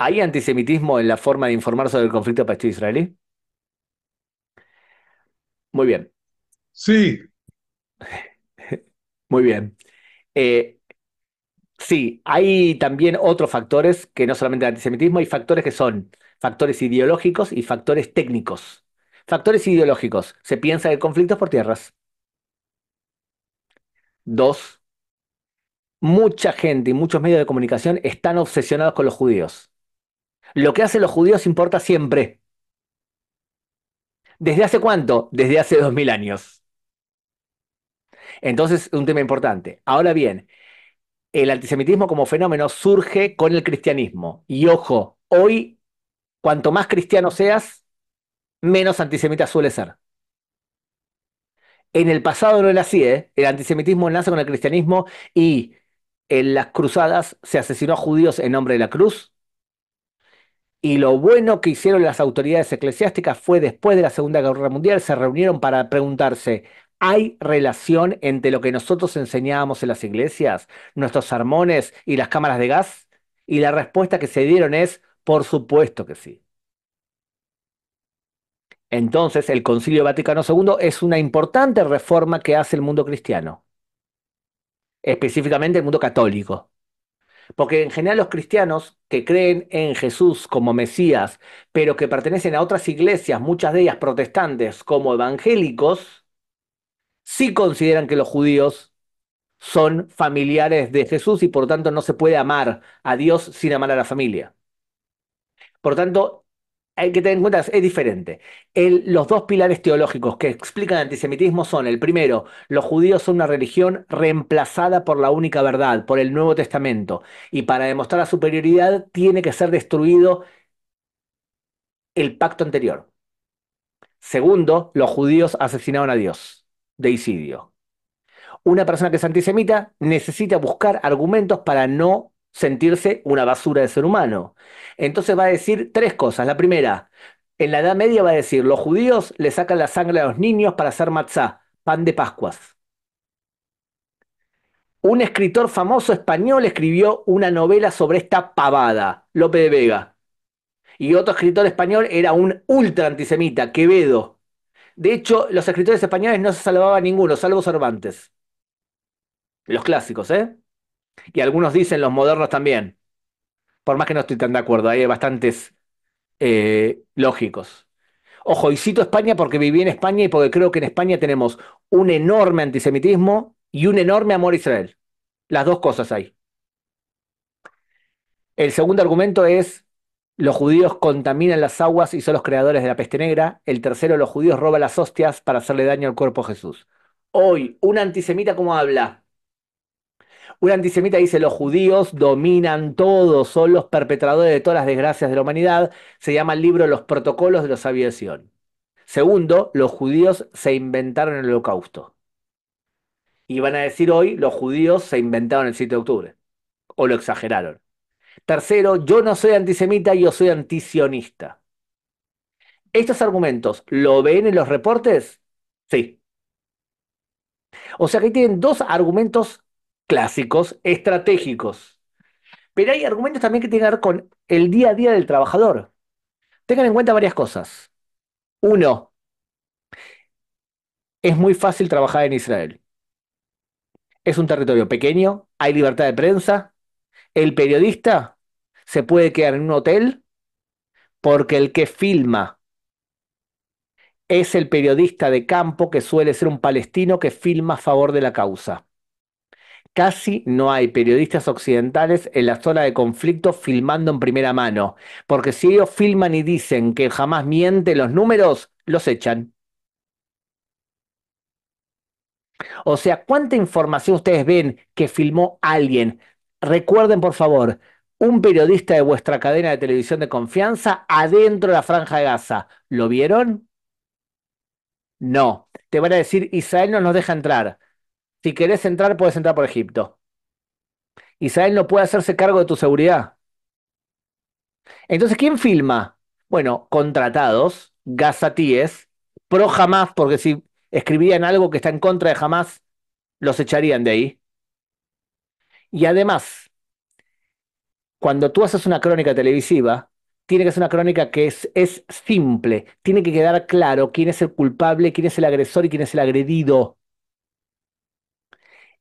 ¿Hay antisemitismo en la forma de informar sobre el conflicto palestino-israelí? Muy bien. Sí. Muy bien. Eh, sí, hay también otros factores que no solamente el antisemitismo, hay factores que son factores ideológicos y factores técnicos. Factores ideológicos. Se piensa que conflictos por tierras. Dos, mucha gente y muchos medios de comunicación están obsesionados con los judíos. Lo que hacen los judíos importa siempre. ¿Desde hace cuánto? Desde hace dos mil años. Entonces, un tema importante. Ahora bien, el antisemitismo como fenómeno surge con el cristianismo. Y ojo, hoy, cuanto más cristiano seas, menos antisemita suele ser. En el pasado no era así, ¿eh? El antisemitismo nace con el cristianismo y en las cruzadas se asesinó a judíos en nombre de la cruz, y lo bueno que hicieron las autoridades eclesiásticas fue después de la Segunda Guerra Mundial, se reunieron para preguntarse, ¿hay relación entre lo que nosotros enseñábamos en las iglesias, nuestros sermones y las cámaras de gas? Y la respuesta que se dieron es, por supuesto que sí. Entonces, el Concilio Vaticano II es una importante reforma que hace el mundo cristiano, específicamente el mundo católico. Porque en general los cristianos que creen en Jesús como Mesías, pero que pertenecen a otras iglesias, muchas de ellas protestantes, como evangélicos, sí consideran que los judíos son familiares de Jesús y por tanto no se puede amar a Dios sin amar a la familia. Por tanto, hay que tener en cuenta es diferente. los dos pilares teológicos que explican el antisemitismo son, el primero, los judíos son una religión reemplazada por la única verdad, por el Nuevo Testamento, y para demostrar la superioridad tiene que ser destruido el pacto anterior. Segundo, los judíos asesinaron a Dios, deicidio. Una persona que es antisemita necesita buscar argumentos para no sentirse una basura de ser humano. Entonces va a decir tres cosas. La primera, en la Edad Media va a decir, los judíos le sacan la sangre a los niños para hacer matzá, pan de Pascuas. Un escritor famoso español escribió una novela sobre esta pavada, Lope de Vega. Y otro escritor español era un ultra antisemita, Quevedo. De hecho, los escritores españoles no se salvaban ninguno, salvo Cervantes. Los clásicos, ¿eh? y algunos dicen los modernos también, por más que no estoy tan de acuerdo, hay bastantes eh, lógicos. Ojo, y cito España porque viví en España y porque creo que en España tenemos un enorme antisemitismo y un enorme amor a Israel. Las dos cosas hay. El segundo argumento es, los judíos contaminan las aguas y son los creadores de la peste negra. El tercero, los judíos roban las hostias para hacerle daño al cuerpo de Jesús. Hoy, un antisemita como habla, un antisemita dice, los judíos dominan todo, son los perpetradores de todas las desgracias de la humanidad. Se llama el libro Los protocolos de los sabios de Sion. Segundo, los judíos se inventaron el holocausto. Y van a decir hoy, los judíos se inventaron el 7 de octubre. O lo exageraron. Tercero, yo no soy antisemita, yo soy antisionista. ¿Estos argumentos lo ven en los reportes? Sí. O sea que tienen dos argumentos clásicos estratégicos. Pero hay argumentos también que tienen que ver con el día a día del trabajador. Tengan en cuenta varias cosas. Uno, es muy fácil trabajar en Israel. Es un territorio pequeño, hay libertad de prensa, el periodista se puede quedar en un hotel porque el que filma es el periodista de campo que suele ser un palestino que filma a favor de la causa. Casi no hay periodistas occidentales en la zona de conflicto filmando en primera mano, porque si ellos filman y dicen que jamás mienten los números, los echan. O sea, ¿cuánta información ustedes ven que filmó alguien? Recuerden, por favor, un periodista de vuestra cadena de televisión de confianza adentro de la franja de Gaza. ¿Lo vieron? No. Te van a decir, Israel no nos deja entrar. Si querés entrar, puedes entrar por Egipto. Israel no puede hacerse cargo de tu seguridad. Entonces, ¿quién filma? Bueno, contratados, gazatíes, pro jamás, porque si escribían algo que está en contra de jamás, los echarían de ahí. Y además, cuando tú haces una crónica televisiva, tiene que ser una crónica que es, es simple, tiene que quedar claro quién es el culpable, quién es el agresor y quién es el agredido.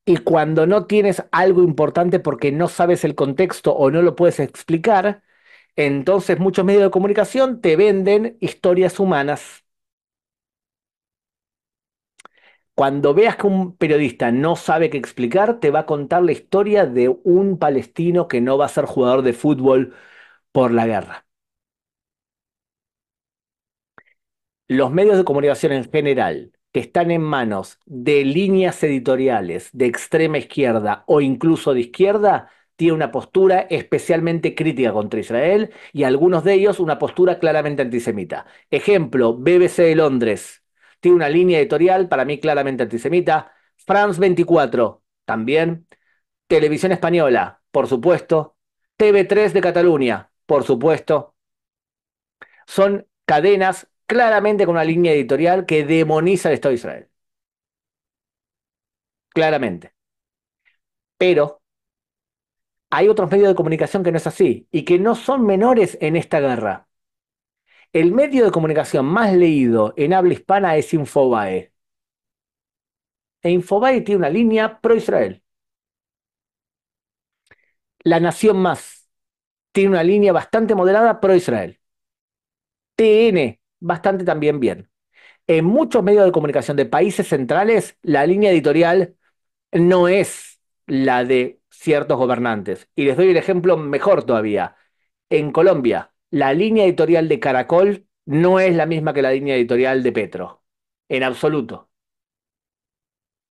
Y cuando no tienes algo importante porque no sabes el contexto o no lo puedes explicar, entonces muchos medios de comunicación te venden historias humanas. Cuando veas que un periodista no sabe qué explicar, te va a contar la historia de un palestino que no va a ser jugador de fútbol por la guerra. Los medios de comunicación en general están en manos de líneas editoriales de extrema izquierda o incluso de izquierda, tiene una postura especialmente crítica contra Israel y algunos de ellos una postura claramente antisemita. Ejemplo, BBC de Londres tiene una línea editorial para mí claramente antisemita. France 24 también. Televisión Española, por supuesto. TV3 de Cataluña, por supuesto. Son cadenas claramente con una línea editorial que demoniza el Estado de Israel. Claramente. Pero hay otros medios de comunicación que no es así y que no son menores en esta guerra. El medio de comunicación más leído en habla hispana es Infobae. E Infobae tiene una línea pro-Israel. La Nación Más tiene una línea bastante moderada pro-Israel. TN bastante también bien. En muchos medios de comunicación de países centrales, la línea editorial no es la de ciertos gobernantes. Y les doy el ejemplo mejor todavía. En Colombia, la línea editorial de Caracol no es la misma que la línea editorial de Petro, en absoluto.